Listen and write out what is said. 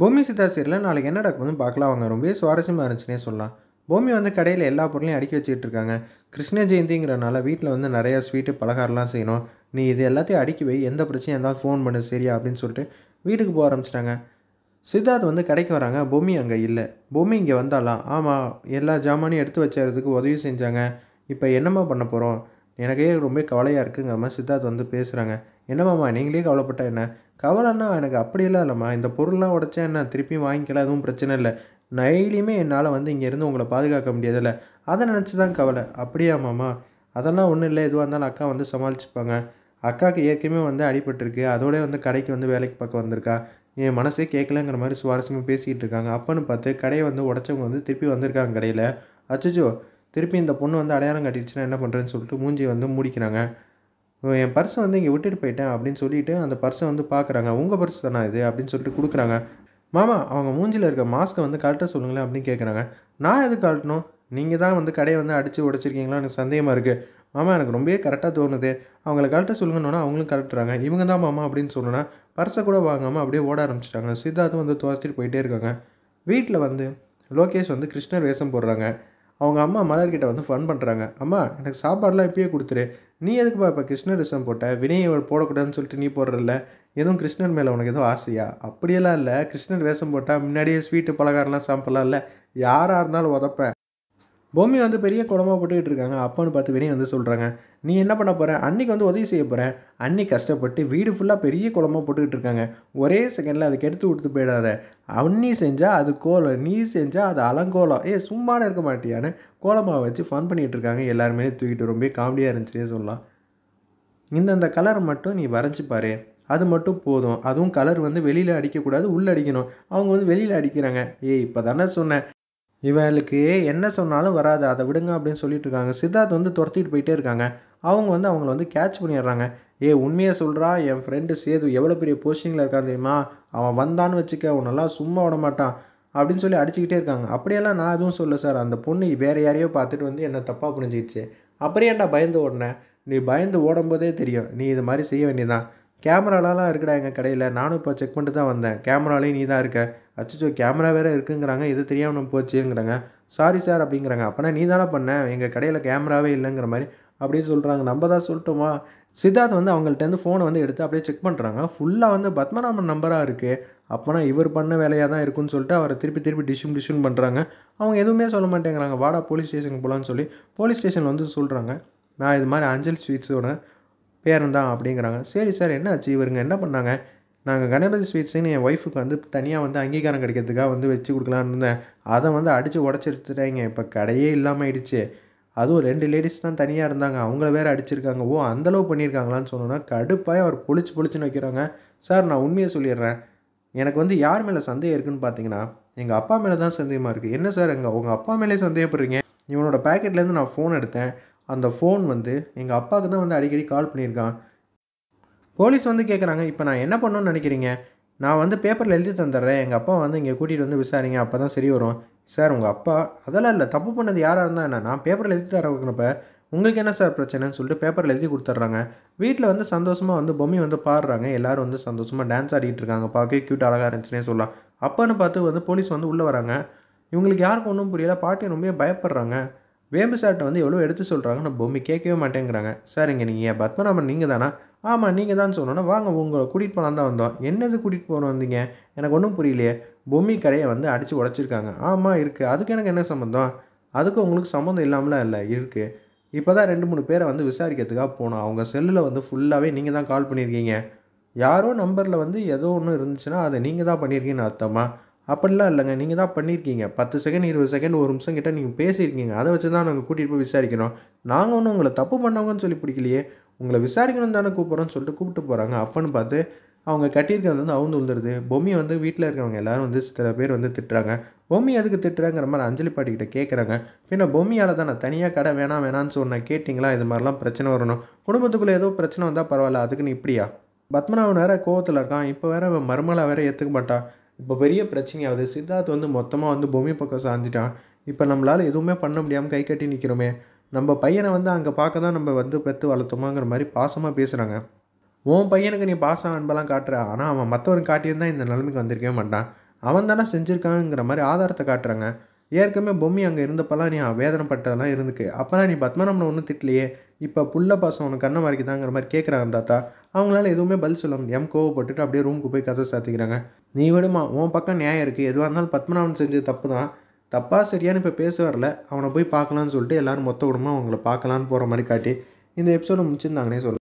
பூமி சித்தா சீரில் நாளைக்கு என்ன நடக்குதுன்னு பார்க்கலாம் அவங்க ரொம்பவே சுவாரஸ்யமாக இருந்துச்சுன்னே சொல்லலாம் பூமி வந்து கடையில் எல்லா பொருளையும் அடுக்கி வச்சுக்கிட்டு இருக்காங்க கிருஷ்ண ஜெயந்திங்கிறனால வீட்டில் வந்து நிறையா ஸ்வீட்டு பலகாரம்லாம் செய்யணும் நீ இது எல்லாத்தையும் அடுக்கி வை எந்த பிரச்சனையாக இருந்தாலும் ஃபோன் பண்ணு சரியா அப்படின்னு சொல்லிட்டு வீட்டுக்கு போக ஆரம்பிச்சிட்டாங்க சித்தார்த் வந்து கடைக்கு வராங்க பூமி அங்கே இல்லை பூமி இங்கே வந்தாலாம் ஆமாம் எல்லா ஜாமானையும் எடுத்து வச்சதுக்கு உதவி செஞ்சாங்க இப்போ என்னம்மா பண்ண போகிறோம் எனக்கே ரொம்ப கவலையாக இருக்குங்கிற சித்தார்த் வந்து பேசுகிறாங்க என்னமாம்மா நீங்களே கவலைப்பட்டா என்ன கவலைன்னா எனக்கு அப்படியெல்லாம் இல்லைம்மா இந்த பொருள்லாம் உடச்சா என்ன திருப்பியும் வாங்கிக்கலாம் எதுவும் பிரச்சனை இல்லை நைலியுமே என்னால் வந்து இங்கேருந்து உங்களை பாதுகாக்க முடியாதுல்ல அதை நினச்சி தான் கவலை அப்படியாமாம்மா அதெல்லாம் ஒன்றும் இல்லை எதுவாக இருந்தாலும் அக்கா வந்து சமாளிச்சுப்பாங்க அக்காவுக்கு ஏற்கனவே வந்து அடிபட்டிருக்கு அதோடய வந்து கடைக்கு வந்து வேலைக்கு பக்கம் வந்திருக்கா என் மனசே கேட்கலங்கிற மாதிரி சுவாரஸ்யமாக பேசிக்கிட்டு இருக்காங்க அப்பன்னு பார்த்து கடையை வந்து உடச்சவங்க வந்து திருப்பி வந்திருக்காங்க கடையில் அச்சோ திருப்பி இந்த பொண்ணு வந்து அடையாளம் காட்டிடுச்சுன்னா என்ன பண்ணுறேன்னு சொல்லிட்டு மூஞ்சி வந்து மூடிக்கிறாங்க என் பர்ஸை வந்து இங்கே விட்டுட்டு போயிட்டேன் அப்படின்னு சொல்லிவிட்டு அந்த பர்ஸை வந்து பார்க்குறாங்க உங்கள் பர்ஸ் தானே இது அப்படின்னு சொல்லிட்டு கொடுக்குறாங்க மாமா அவங்க மூஞ்சியில் இருக்க மாஸ்க்கை வந்து கழட்ட சொல்லுங்களேன் அப்படின்னு கேட்குறாங்க நான் எது கழட்டணும் நீங்கள் தான் வந்து கடையை வந்து அடித்து உடச்சிருக்கீங்களா எனக்கு சந்தேகமாக இருக்குது மாமா எனக்கு ரொம்பவே கரெக்டாக தோணுது அவங்கள கரெக்டாக சொல்லுங்கன்னா அவங்களும் கழட்டுறாங்க இவங்க தான் மாமா அப்படின்னு சொன்னோன்னா பர்ஸை கூட வாங்காமல் அப்படியே ஓட ஆரம்பிச்சிட்டாங்க சித்தார்த்தும் வந்து துவச்சிட்டு போயிட்டே இருக்காங்க வீட்டில் வந்து லோகேஷ் வந்து கிருஷ்ணர் வேஷம் போடுறாங்க அவங்க அம்மா மலர்கிட்ட வந்து ஃபன் பண்ணுறாங்க அம்மா எனக்கு சாப்பாடெலாம் இப்பயே கொடுத்துரு நீ எதுக்குப்பா இப்போ கிருஷ்ண ரசம் போட்ட வினயை போடக்கூடாதுன்னு சொல்லிட்டு நீ போடுறல எதுவும் கிருஷ்ணன் மேலே உனக்கு எதுவும் ஆசையா அப்படியெல்லாம் இல்லை கிருஷ்ணர் வேஷம் போட்டால் முன்னாடியே ஸ்வீட்டு பலகாரம்லாம் இல்லை யாராக இருந்தாலும் உதப்பேன் பொம்மி வந்து பெரிய குடமாக போட்டுக்கிட்டு இருக்காங்க அப்பான்னு பார்த்து வெளியே வந்து சொல்கிறாங்க நீ என்ன பண்ண போகிற அன்னைக்கு வந்து உதவி செய்ய போகிறேன் அன்னி கஷ்டப்பட்டு வீடு ஃபுல்லாக பெரிய குளமாக போட்டுக்கிட்டு இருக்காங்க ஒரே செகண்டில் அதுக்கு எடுத்து கொடுத்து போயிடாத அன்னி செஞ்சால் அது கோலம் நீ செஞ்சால் அது அலங்கோலம் ஏ சும்மான இருக்க மாட்டியான்னு கோலமாக வச்சு ஃபன் பண்ணிகிட்டு இருக்காங்க எல்லாருமே தூக்கிட்டு ரொம்ப காமெடியாக இருந்துச்சுன்னே சொல்லலாம் இந்தந்த கலர் மட்டும் நீ வரைஞ்சி பாரு அது மட்டும் போதும் அதுவும் கலர் வந்து வெளியில் அடிக்கக்கூடாது உள்ளே அடிக்கணும் அவங்க வந்து வெளியில் அடிக்கிறாங்க ஏய் இப்போ தானே சொன்னேன் இவளுக்கு என்ன சொன்னாலும் வராது அதை விடுங்க அப்படின்னு சொல்லிட்டு இருக்காங்க சித்தார்த் வந்து துரத்திட்டு போயிட்டே இருக்காங்க அவங்க வந்து அவங்கள வந்து கேட்ச் பண்ணிடுறாங்க ஏ உண்மையை சொல்கிறா என் ஃப்ரெண்டு சேது எவ்வளோ பெரிய போஸ்டிங்கில் இருக்கான் தெரியுமா அவன் வந்தான்னு வச்சுக்க உன்னெல்லாம் சும்மா விட மாட்டான் அப்படின்னு சொல்லி அடிச்சுக்கிட்டே இருக்காங்க அப்படியெல்லாம் நான் எதுவும் சொல்ல சார் அந்த பொண்ணு வேறு யாரையோ பார்த்துட்டு வந்து என்ன தப்பாக புரிஞ்சிக்கிச்சு அப்படியே நான் பயந்து ஓடினேன் நீ பயந்து ஓடும்போதே தெரியும் நீ இது மாதிரி செய்ய வேண்டியதான் கேமராலாம் இருக்குடா எங்கள் கடையில் நானும் இப்போ செக் பண்ணிட்டு தான் வந்தேன் கேமராலேயும் நீ தான் இருக்க அச்சோ கேமரா வேறு இருக்குங்கிறாங்க இது தெரியாமல் நம்ம போச்சுங்கிறாங்க சாரி சார் அப்படிங்கிறாங்க அப்போனா நீ தானே பண்ண எங்கள் கடையில் கேமராவே இல்லைங்கிற மாதிரி அப்படின்னு சொல்கிறாங்க நம்ம தான் சொல்லட்டுமா சித்தார்த் வந்து அவங்கள்ட்டேருந்து ஃபோனை வந்து எடுத்து அப்படியே செக் பண்ணுறாங்க ஃபுல்லாக வந்து பத்மநாபன் நம்பராக இருக்குது அப்போனா இவர் பண்ண வேலையாக தான் இருக்குன்னு சொல்லிட்டு அவரை திருப்பி திருப்பி டிஷ்யூம் டிஷ்யூன் பண்ணுறாங்க அவங்க எதுவுமே சொல்ல மாட்டேங்கிறாங்க வாடா போலீஸ் ஸ்டேஷனுக்கு போகலான்னு சொல்லி போலீஸ் ஸ்டேஷன் வந்து சொல்கிறாங்க நான் இது மாதிரி அஞ்சல் ஸ்வீட்ஸோட பேருந்தான் அப்படிங்கிறாங்க சரி சார் என்ன ஆச்சு இவருங்க என்ன பண்ணாங்க நாங்கள் கணபதி ஸ்வீட்ஸுன்னு என் ஒய்ஃபுக்கு வந்து தனியாக வந்து அங்கீகாரம் கிடைக்கிறதுக்காக வந்து வச்சு கொடுக்கலான்னு இருந்தேன் அதை வந்து அடித்து உடச்சிருத்துட்டாங்க இப்போ கடையே இல்லாமல் ஆயிடுச்சு அதுவும் ரெண்டு லேடிஸ் தான் தனியாக இருந்தாங்க அவங்கள வேறு அடிச்சிருக்காங்க ஓ அந்தளவு பண்ணியிருக்காங்களான்னு சொன்னோன்னா கடுப்பாக அவர் பொழிச்சு பொழிச்சுன்னு வைக்கிறாங்க சார் நான் உண்மையை சொல்லிடுறேன் எனக்கு வந்து யார் மேலே சந்தேகம் இருக்குன்னு பார்த்தீங்கன்னா எங்கள் அப்பா மேலே தான் சந்தேகமாக இருக்குது என்ன சார் எங்கள் உங்கள் அப்பா மேலே சந்தேகப்படுறீங்க இவனோட பேக்கெட்லேருந்து நான் ஃபோன் எடுத்தேன் அந்த ஃபோன் வந்து எங்கள் அப்பாவுக்கு தான் வந்து அடிக்கடி கால் பண்ணியிருக்கான் போலீஸ் வந்து கேட்குறாங்க இப்போ நான் என்ன பண்ணணும்னு நினைக்கிறீங்க நான் வந்து பேப்பரில் எழுதி தந்துடுறேன் எங்கள் அப்பா வந்து இங்கே கூட்டிகிட்டு வந்து விசாரிங்க அப்போ தான் சரி வரும் சார் உங்கள் அப்பா அதெல்லாம் இல்லை தப்பு பண்ணது யாராக இருந்தால் என்ன நான் பேப்பரில் எழுதி தரப்ப உங்களுக்கு என்ன சார் பிரச்சனைன்னு சொல்லிட்டு பேப்பரில் எழுதி கொடுத்துட்றாங்க வீட்டில் வந்து சந்தோஷமாக வந்து பொம்மி வந்து பாடுறாங்க எல்லோரும் வந்து சந்தோஷமாக டான்ஸ் ஆடிக்கிட்டு இருக்காங்க பார்க்க க்யூட் அழகாக இருந்துச்சுன்னே சொல்லலாம் அப்பான்னு பார்த்து வந்து போலீஸ் வந்து உள்ளே வராங்க இவங்களுக்கு யாருக்கும் ஒன்றும் புரியல பாட்டி ரொம்ப பயப்படுறாங்க வேம்பு சார்ட்டை வந்து எவ்வளோ எடுத்து சொல்கிறாங்கன்னு பொம்மி கேட்கவே மாட்டேங்கிறாங்க சரிங்க நீங்கள் என் பத்மநாபன் நீங்கள் தானா ஆமாம் நீங்கள் தான் சொன்னோன்னா வாங்க உங்களை கூட்டிகிட்டு போகலாம் தான் வந்தோம் என்னது கூட்டிகிட்டு போகணும் வந்தீங்க எனக்கு ஒன்றும் புரியலையே பொம்மி கடையை வந்து அடித்து உடச்சிருக்காங்க ஆமாம் இருக்குது அதுக்கு எனக்கு என்ன சம்மந்தம் அதுக்கும் உங்களுக்கு சம்மந்தம் இல்லாமலாம் இல்லை இருக்குது இப்போ தான் ரெண்டு மூணு பேரை வந்து விசாரிக்கிறதுக்காக போனோம் அவங்க செல்லில் வந்து ஃபுல்லாகவே நீங்கள் தான் கால் பண்ணியிருக்கீங்க யாரோ நம்பரில் வந்து ஏதோ ஒன்று இருந்துச்சுன்னா அதை நீங்கள் தான் பண்ணியிருக்கீங்கன்னு அர்த்தமாக அப்படிலாம் இல்லைங்க நீங்கள் தான் பண்ணியிருக்கீங்க பத்து செகண்ட் இருபது செகண்ட் ஒரு நிமிஷம் கிட்டே நீங்கள் பேசியிருக்கீங்க அதை வச்சு தான் நாங்கள் கூட்டிகிட்டு போய் விசாரிக்கிறோம் நாங்கள் ஒன்றும் உங்களை தப்பு பண்ணவங்கன்னு சொல்லி பிடிக்கலையே உங்களை விசாரிக்கணும் தானே கூப்பிட்றோன்னு சொல்லிட்டு கூப்பிட்டு போகிறாங்க அப்போன்னு பார்த்து அவங்க கட்டியிருக்கிறது வந்து அவுந்து வந்துடுது பொம்மி வந்து வீட்டில் இருக்கிறவங்க எல்லோரும் வந்து சில பேர் வந்து திட்டுறாங்க பொம்மி எதுக்கு திட்டுறாங்கிற மாதிரி அஞ்சலி பாட்டிக்கிட்ட கேட்குறாங்க பின்ன பொம்மியால் தான் நான் தனியாக கடை வேணாம் வேணான்னு சொன்ன கேட்டிங்களா இது மாதிரிலாம் பிரச்சனை வரணும் குடும்பத்துக்குள்ளே ஏதோ பிரச்சனை வந்தால் பரவாயில்ல அதுக்குன்னு இப்படியா பத்மநாபன் வேறு கோவத்தில் இருக்கான் இப்போ வேறு மருமலை வேறு ஏற்றுக்க மாட்டான் இப்போ பெரிய பிரச்சனையாகுது சித்தார்த் வந்து மொத்தமாக வந்து பூமி பக்கம் சாஞ்சிட்டான் இப்போ நம்மளால் எதுவுமே பண்ண முடியாமல் கை கட்டி நிற்கிறோமே நம்ம பையனை வந்து அங்கே பார்க்க தான் நம்ம வந்து பெற்று வளர்த்தோமாங்கிற மாதிரி பாசமாக பேசுகிறாங்க உன் பையனுக்கு நீ பாசம் அன்பெல்லாம் காட்டுற ஆனால் அவன் மற்றவன் காட்டியிருந்தா இந்த நிலைமைக்கு வந்திருக்கவே மாட்டான் அவன் தானே செஞ்சுருக்காங்கிற மாதிரி ஆதாரத்தை காட்டுறாங்க ஏற்கனவே பொம்மி அங்கே இருந்தப்பெல்லாம் நீ வேதனைப்பட்டதெல்லாம் இருந்துக்கு அப்போனா நீ பத்மநாபனை ஒன்றும் திட்டலையே இப்போ புள்ள பாசம் உனக்கு கண்ணை வரைக்குதாங்கிற மாதிரி கேட்குறாங்க தாத்தா அவங்களால எதுவுமே பதில் சொல்ல முடியாமல் கோவப்பட்டுட்டு அப்படியே ரூமுக்கு போய் கதவை சாத்திக்கிறாங்க நீ விடுமா உன் பக்கம் நியாயம் இருக்குது எதுவாக இருந்தாலும் பத்மநாபன் செஞ்சது தப்பு தான் தப்பாக சரியானு இப்போ பேச வரல அவனை போய் பார்க்கலான்னு சொல்லிட்டு எல்லோரும் மொத்த விடுமா அவங்கள பார்க்கலான்னு போகிற மாதிரி காட்டி இந்த எபிசோடு முடிச்சிருந்தாங்கன்னே சொல்லலாம்